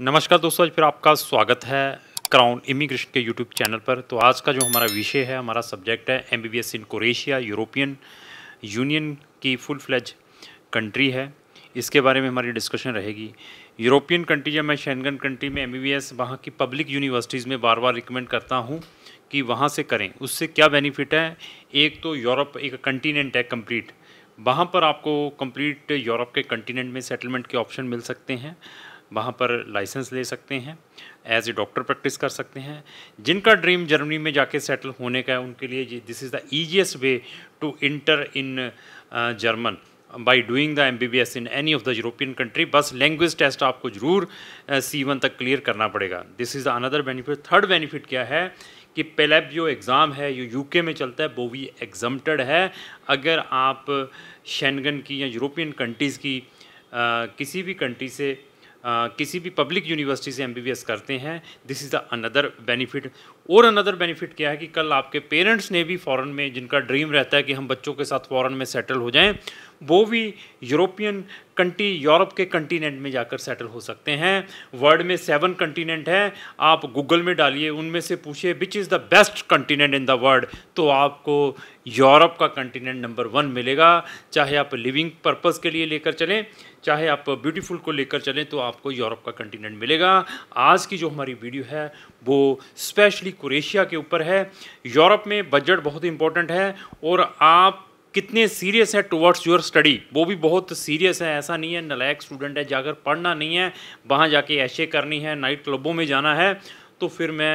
नमस्कार दोस्तों आज फिर आपका स्वागत है क्राउन इमिग्रेशन के यूट्यूब चैनल पर तो आज का जो हमारा विषय है हमारा सब्जेक्ट है M B B S in Croatia European Union की फुल फ्लैज कंट्री है इसके बारे में हमारी डिस्कशन रहेगी यूरोपियन कंट्री या मैं शैनगन कंट्री में एम बी बी एस वहाँ की पब्लिक यूनिवर्सिटीज़ में बार बार रिकमेंड करता हूँ कि वहाँ से करें उससे क्या बेनिफिट है एक तो यूरोप एक कंटिनेंट है कम्प्लीट वहाँ पर आपको कंप्लीट यूरोप के कंटिनेंट में सेटलमेंट के ऑप्शन मिल सकते हैं वहाँ पर लाइसेंस ले सकते हैं एज ए डॉक्टर प्रैक्टिस कर सकते हैं जिनका ड्रीम जर्मनी में जाके सेटल होने का है उनके लिए this is the easiest way to enter in German by doing the M B B S in any of the European country बस लैंग्वेज टेस्ट आपको जरूर सी uh, वन तक क्लियर करना पड़ेगा this is the another benefit third benefit क्या है कि पेलेब जो एग्ज़ाम है जो यूके में चलता है वो भी एग्जम्प्टेड है अगर आप शैनगन की या यूरोपियन कंट्रीज़ की आ, uh, किसी भी कंट्री से किसी भी पब्लिक यूनिवर्सिटी से एम करते हैं this is the another benefit और अनदर बेनिफिट क्या है कि कल आपके पेरेंट्स ने भी फ़ॉरन में जिनका ड्रीम रहता है कि हम बच्चों के साथ फ़ॉरन में सेटल हो जाएं वो भी यूरोपियन कंट्री यूरोप के कंटिनेंट में जाकर सेटल हो सकते हैं वर्ल्ड में सेवन कंटिनेंट हैं आप गूगल में डालिए उनमें से पूछिए which is the best continent in the world तो आपको यूरोप का कंटिनेंट नंबर वन मिलेगा चाहे आप लिविंग पर्पज़ के लिए लेकर चलें चाहे आप ब्यूटीफुल को लेकर चलें तो आपको यूरोप का कंटिनेंट मिलेगा आज की जो हमारी वीडियो है वो स्पेशली क्रोएशिया के ऊपर है यूरोप में बजट बहुत इंपॉर्टेंट है और आप कितने सीरियस है टुवर्ड्स योर स्टडी वो भी बहुत सीरियस है ऐसा नहीं है नलायक स्टूडेंट है जाकर पढ़ना नहीं है वहाँ जाके ऐशे करनी है नाइट क्लबों में जाना है तो फिर मैं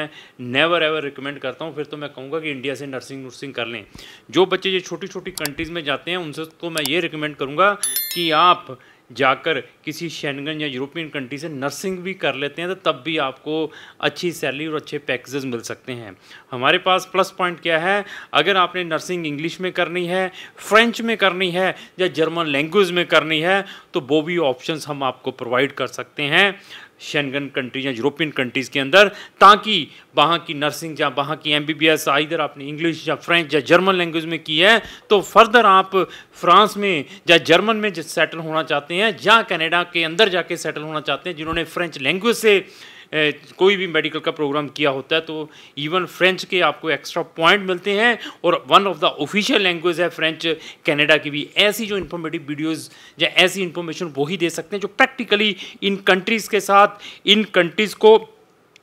नेवर एवर रिकमेंड करता हूँ फिर तो मैं कहूँगा कि इंडिया से नर्सिंग नर्सिंग कर लें जो बच्चे ये छोटी छोटी कंट्रीज़ में जाते हैं उनसे तो मैं ये रिकमेंड करूँगा कि आप जाकर किसी शैनगन या यूरोपियन कंट्री से नर्सिंग भी कर लेते हैं तो तब भी आपको अच्छी सैलरी और अच्छे पैकेजेस मिल सकते हैं हमारे पास प्लस पॉइंट क्या है अगर आपने नर्सिंग इंग्लिश में करनी है फ्रेंच में करनी है या जर्मन लैंग्वेज में करनी है तो वो भी ऑप्शंस हम आपको प्रोवाइड कर सकते हैं शेनगन कंट्रीज या यूरोपियन कंट्रीज़ के अंदर ताकि वहाँ की नर्सिंग या वहाँ की M B B S either आपने इंग्लिश या फ्रेंच या जर्मन लैंग्वेज में की है तो फर्दर आप फ्रांस में या जर्मन में सेटल होना चाहते हैं या कनाडा के अंदर जाके सेटल होना चाहते हैं जिन्होंने फ्रेंच लैंग्वेज से कोई भी मेडिकल का प्रोग्राम किया होता है तो इवन फ्रेंच के आपको एक्स्ट्रा पॉइंट मिलते हैं और one of the official language है फ्रेंच कनाडा की भी ऐसी जो इन्फॉर्मेटिव वीडियोज़ या ऐसी इन्फॉर्मेशन ही दे सकते हैं जो प्रैक्टिकली इन कंट्रीज़ के साथ इन कंट्रीज़ को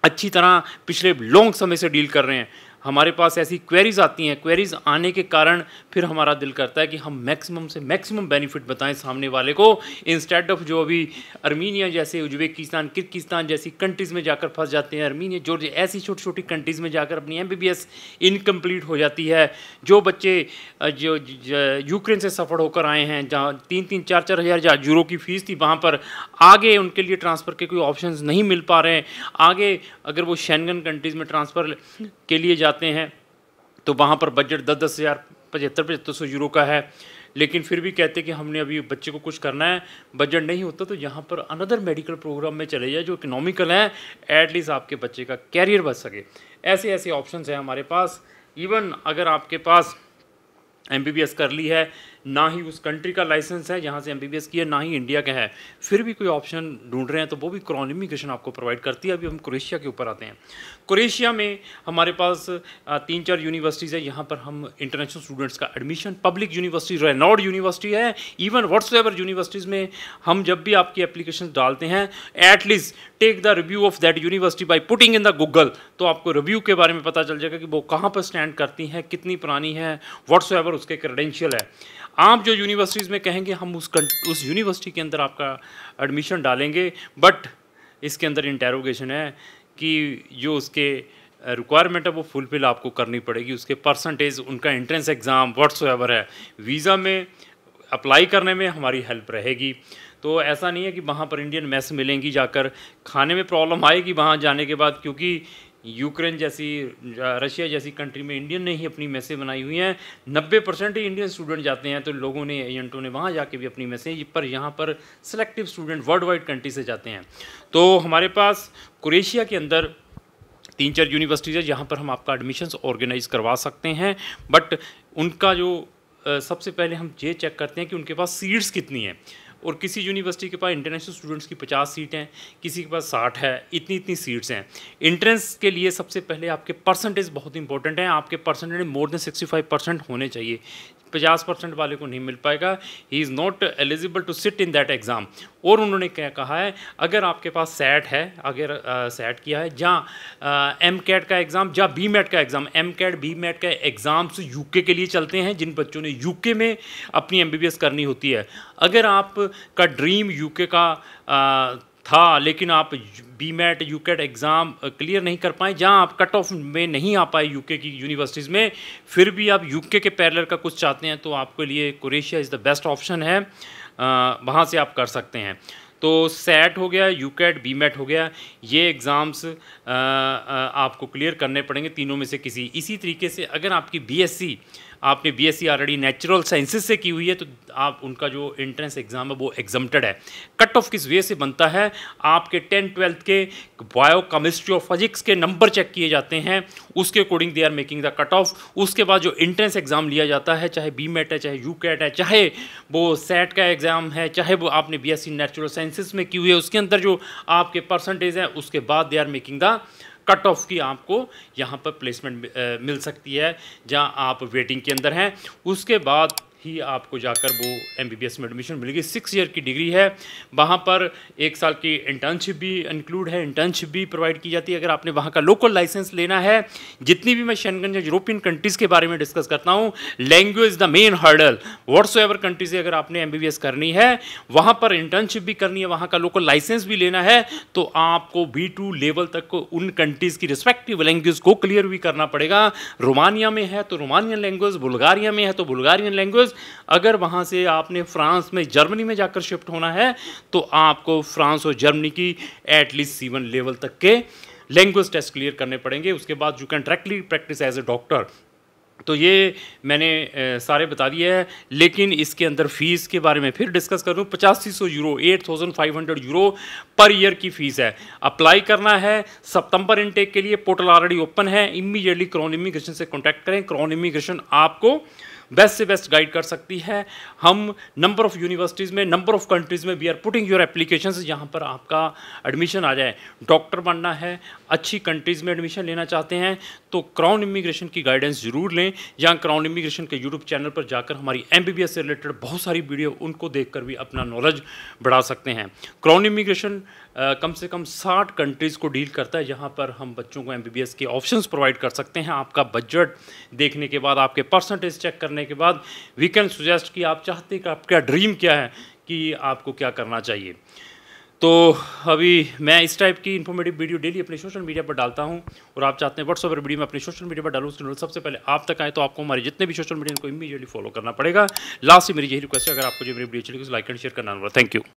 अच्छी तरह पिछले लॉन्ग समय से डील कर रहे हैं हमारे पास ऐसी क्वेरीज़ आती हैं क्वेरीज़ आने के कारण फिर हमारा दिल करता है कि हम मैक्सिमम से मैक्सिमम बेनिफिट बताएं सामने वाले को इंस्टेड ऑफ जो अभी अर्मीनिया जैसे उज्बेकिस्तान किर्गिस्तान जैसी कंट्रीज़ में जाकर फंस जाते हैं अर्मीनिया जो ऐसी छोटी छोटी कंट्रीज़ में जाकर अपनी एम इनकम्प्लीट हो जाती है जो बच्चे जो यूक्रेन से सफ़र होकर आए हैं जहाँ तीन तीन चार चार हज़ार जहाँ जूरो की फ़ीस थी वहाँ पर आगे उनके लिए ट्रांसफ़र के कोई ऑप्शन नहीं मिल पा रहे हैं आगे अगर वो शैनगन कंट्रीज़ में ट्रांसफ़र के लिए जाते जाते हैं तो वहाँ पर बजट दस दस हज़ार पचहत्तर पचहत्तर सौ यूरो का है लेकिन फिर भी कहते कि हमने अभी बच्चे को कुछ करना है बजट नहीं होता तो यहाँ पर अनदर मेडिकल प्रोग्राम में चले जाए जो इकोनॉमिकल हैं एटलीस्ट आपके बच्चे का कैरियर बच सके ऐसे ऐसे ऑप्शन हैं हमारे पास इवन अगर आपके पास एम कर ली है ना ही उस कंट्री का लाइसेंस है जहाँ से एम किया ना ही इंडिया का है फिर भी कोई ऑप्शन ढूंढ रहे हैं तो वो भी क्रॉनिमिकेशन आपको प्रोवाइड करती है अभी हम क्रोएशिया के ऊपर आते हैं क्रोएशिया में हमारे पास तीन चार यूनिवर्सिटीज़ हैं यहाँ पर हम इंटरनेशनल स्टूडेंट्स का admission public university renowned university है इवन एवर यूनिवर्सिटीज़ में हम जब भी आपकी एप्लीकेशन डालते हैं at least take the review of that university by putting in the Google तो आपको रिव्यू के बारे में पता चल जाएगा कि वो कहाँ पर स्टैंड करती हैं कितनी पुरानी है एवर उसके क्रेडेंशियल है आप जो यूनिवर्सिटीज़ में कहेंगे हम उस उस यूनिवर्सिटी के अंदर आपका एडमिशन डालेंगे बट इसके अंदर इंटेरोगेशन है कि जो उसके रिक्वायरमेंट है वो फुलफिल आपको करनी पड़ेगी उसके परसेंटेज उनका एंट्रेंस एग्ज़ाम वट्स है वीज़ा में अप्लाई करने में हमारी हेल्प रहेगी तो ऐसा नहीं है कि वहाँ पर इंडियन मैस मिलेंगी जाकर खाने में प्रॉब्लम आएगी वहाँ जाने के बाद क्योंकि यूक्रेन जैसी रशिया जैसी कंट्री में इंडियन ने ही अपनी मैसेज बनाई हुई हैं नब्बे परसेंट ही इंडियन स्टूडेंट जाते हैं तो लोगों ने एजेंटों ने वहाँ जाके भी अपनी मैसेज पर यहाँ पर selective student world wide country से जाते हैं तो हमारे पास क्रोएशिया के अंदर तीन चार यूनिवर्सिटीज़ है जहाँ पर हम आपका एडमिशन्स ऑर्गेनाइज करवा सकते हैं बट उनका जो सबसे पहले हम ये चेक करते हैं कि उनके पास सीट्स कितनी हैं और किसी यूनिवर्सिटी के पास इंटरनेशनल स्टूडेंट्स की पचास सीट हैं किसी के पास साठ है इतनी इतनी सीट्स हैं इंट्रेंस के लिए सबसे पहले आपके परसेंटेज बहुत इंपॉर्टेंट हैं आपके percentage more than sixty five percent होने चाहिए पचास परसेंट वाले को नहीं मिल पाएगा he is not eligible to sit in that exam और उन्होंने क्या कहा है अगर आपके पास सेट है अगर सेट किया है जहाँ एम कैट का एग्ज़ाम या बी मेट का exam MCAT BMAT का एग्ज़ाम्स यूके के लिए चलते हैं जिन बच्चों ने यूके में अपनी एम करनी होती है अगर आप का ड्रीम यूके का आ, था लेकिन आप BMAT you exam clear नहीं कर पाए जहां आप कट ऑफ में नहीं आ पाए यूके की यूनिवर्सिटीज़ में फिर भी आप यूके के पैरलर का कुछ चाहते हैं तो आपके लिए Croatia is the best option है वहां से आप कर सकते हैं तो सेट हो गया यू कैट बी मैट हो गया ये एग्ज़ाम्स आपको क्लियर करने पड़ेंगे तीनों में से किसी इसी तरीके से अगर आपकी बी एस सी आपने सी ऑलरेडी नेचुरल साइंसेज से की हुई है तो आप उनका जो एंट्रेंस एग्ज़ाम है वो एग्जम्प्टेड है कट ऑफ किस वे से बनता है आपके टेंथ ट्वेल्थ के बायो केमिस्ट्री और फिजिक्स के नंबर चेक किए जाते हैं उसके according they are making the cut off उसके बाद जो एंट्रेंस एग्ज़ाम लिया जाता है चाहे बी मेट है चाहे यू कैट है चाहे वो सेट का एग्ज़ाम है चाहे वो आपने बी एस नेचुरल साइंसिस में की हुई है उसके अंदर जो आपके परसेंटेज हैं उसके बाद they are making the cut off की आपको यहाँ पर प्लेसमेंट मिल सकती है जहाँ आप वेटिंग के अंदर हैं उसके बाद ही आपको जाकर वो एम में एडमिशन मिलेगी सिक्स ईयर की डिग्री है वहाँ पर एक साल की इंटर्नशिप भी इंक्लूड है इंटर्नशिप भी प्रोवाइड की जाती है अगर आपने वहाँ का लोकल लाइसेंस लेना है जितनी भी मैं शनगंज या यूरोपियन कंट्रीज़ के बारे में डिस्कस करता हूँ language the main hurdle whatever एवर कंट्रीज अगर आपने एम करनी है वहाँ पर इंटर्नशिप भी करनी है वहाँ का लोकल लाइसेंस भी लेना है तो आपको बी लेवल तक उन कंट्रीज़ की रिस्पेक्टिव लैंग्वेज को क्लियर भी करना पड़ेगा रोमानिया में है तो रोमानियन लैंग्वेज बुल्गारिया में है तो बुल्गारियन लैंग्वेज बिकॉज अगर वहाँ से आपने फ्रांस में जर्मनी में जाकर शिफ्ट होना है तो आपको फ्रांस और जर्मनी की एटलीस्ट सी लेवल तक के लैंग्वेज टेस्ट क्लियर करने पड़ेंगे उसके बाद you can directly practice as a doctor तो ये मैंने सारे बता दिए हैं लेकिन इसके अंदर फीस के बारे में फिर डिस्कस कर दूँ पचासी सौ euro eight thousand five hundred euro per year की फ़ीस है अप्लाई करना है सितंबर इनटेक के लिए पोर्टल ऑलरेडी ओपन है इमीडिएटली क्रॉन इमिग्रेशन से कॉन्टैक्ट करें क्रॉन इमिग्रेशन आपको बेस्ट से बेस्ट गाइड कर सकती है हम नंबर ऑफ़ यूनिवर्सिटीज़ में नंबर ऑफ़ कंट्रीज़ में we are putting your application जहाँ पर आपका एडमिशन आ जाए डॉक्टर बनना है अच्छी कंट्रीज़ में एडमिशन लेना चाहते हैं तो क्राउन इमिग्रेशन की गाइडेंस ज़रूर लें या क्राउन इमिग्रेशन के यूट्यूब चैनल पर जाकर हमारी एम से रिलेटेड बहुत सारी वीडियो उनको देख भी अपना नॉलेज बढ़ा सकते हैं क्राउन इमिग्रेशन कम से कम साठ कंट्रीज़ को डील करता है जहाँ पर हम बच्चों को एम के ऑप्शंस प्रोवाइड कर सकते हैं आपका बजट देखने के बाद आपके परसेंटेज चेक करने के बाद वी कैन सुजेस्ट कि आप चाहते हैं कि आपका ड्रीम क्या है कि आपको क्या करना चाहिए तो अभी मैं इस टाइप की इन्फॉर्मेटिव वीडियो डेली अपने सोशल मीडिया पर डालता हूं और आप चाहते हैं व्हाट्सअप पर वीडियो में अपने सोशल मीडिया पर डालूँ उसके सबसे पहले आप तक आए तो आपको हमारे जितने भी सोशल मीडिया को इमीडिएटली फॉलो करना पड़ेगा लास्ट से मेरी यही रिक्वेस्ट है अगर आपको जो मेरी वीडियो चलेगी लाइक एंड शेयर करना थैंक यू